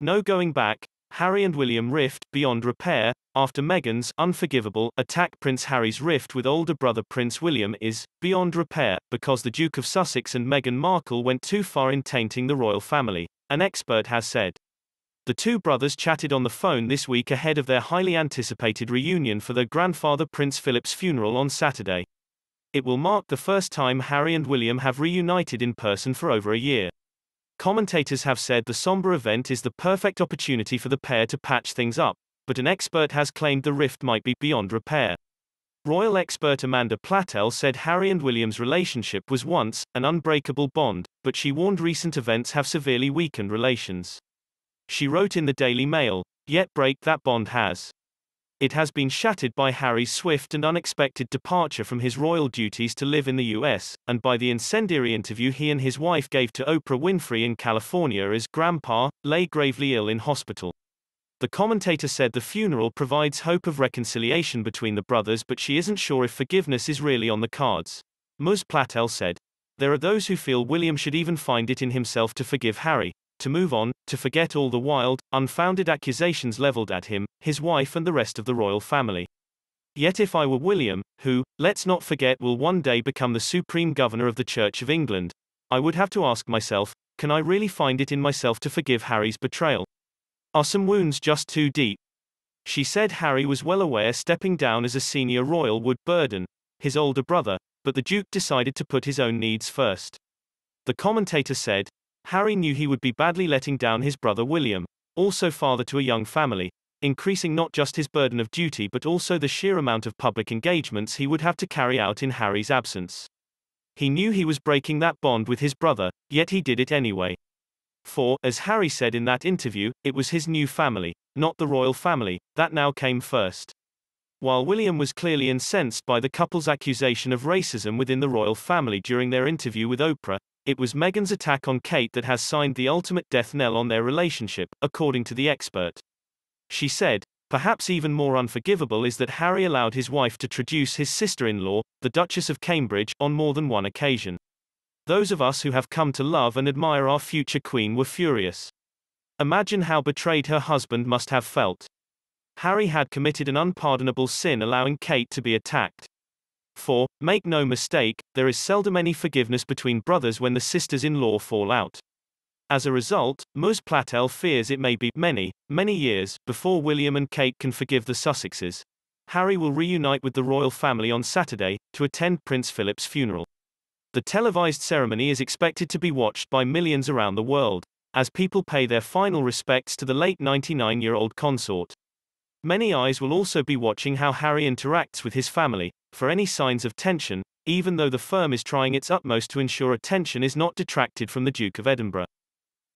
No going back. Harry and William rift, beyond repair, after Meghan's unforgivable attack Prince Harry's rift with older brother Prince William is beyond repair because the Duke of Sussex and Meghan Markle went too far in tainting the royal family, an expert has said. The two brothers chatted on the phone this week ahead of their highly anticipated reunion for their grandfather Prince Philip's funeral on Saturday. It will mark the first time Harry and William have reunited in person for over a year. Commentators have said the Sombra event is the perfect opportunity for the pair to patch things up, but an expert has claimed the rift might be beyond repair. Royal expert Amanda Platel said Harry and William's relationship was once an unbreakable bond, but she warned recent events have severely weakened relations. She wrote in the Daily Mail, Yet break that bond has it has been shattered by Harry's swift and unexpected departure from his royal duties to live in the US, and by the incendiary interview he and his wife gave to Oprah Winfrey in California as Grandpa lay gravely ill in hospital. The commentator said the funeral provides hope of reconciliation between the brothers, but she isn't sure if forgiveness is really on the cards. Ms. Platel said, There are those who feel William should even find it in himself to forgive Harry, to move on, to forget all the wild, unfounded accusations leveled at him, his wife, and the rest of the royal family. Yet if I were William, who, let's not forget, will one day become the supreme governor of the Church of England, I would have to ask myself, can I really find it in myself to forgive Harry's betrayal? Are some wounds just too deep? She said Harry was well aware stepping down as a senior royal would burden his older brother, but the Duke decided to put his own needs first. The commentator said, Harry knew he would be badly letting down his brother William, also father to a young family, increasing not just his burden of duty but also the sheer amount of public engagements he would have to carry out in Harry's absence. He knew he was breaking that bond with his brother, yet he did it anyway. For, as Harry said in that interview, it was his new family, not the royal family, that now came first. While William was clearly incensed by the couple's accusation of racism within the royal family during their interview with Oprah, it was Meghan's attack on Kate that has signed the ultimate death knell on their relationship, according to the expert. She said, Perhaps even more unforgivable is that Harry allowed his wife to traduce his sister in law, the Duchess of Cambridge, on more than one occasion. Those of us who have come to love and admire our future Queen were furious. Imagine how betrayed her husband must have felt. Harry had committed an unpardonable sin allowing Kate to be attacked. For Make no mistake, there is seldom any forgiveness between brothers when the sisters in law fall out. As a result, Mus Platel fears it may be many, many years before William and Kate can forgive the Sussexes. Harry will reunite with the royal family on Saturday to attend Prince Philip's funeral. The televised ceremony is expected to be watched by millions around the world, as people pay their final respects to the late 99 year old consort. Many eyes will also be watching how Harry interacts with his family, for any signs of tension, even though the firm is trying its utmost to ensure attention is not detracted from the Duke of Edinburgh.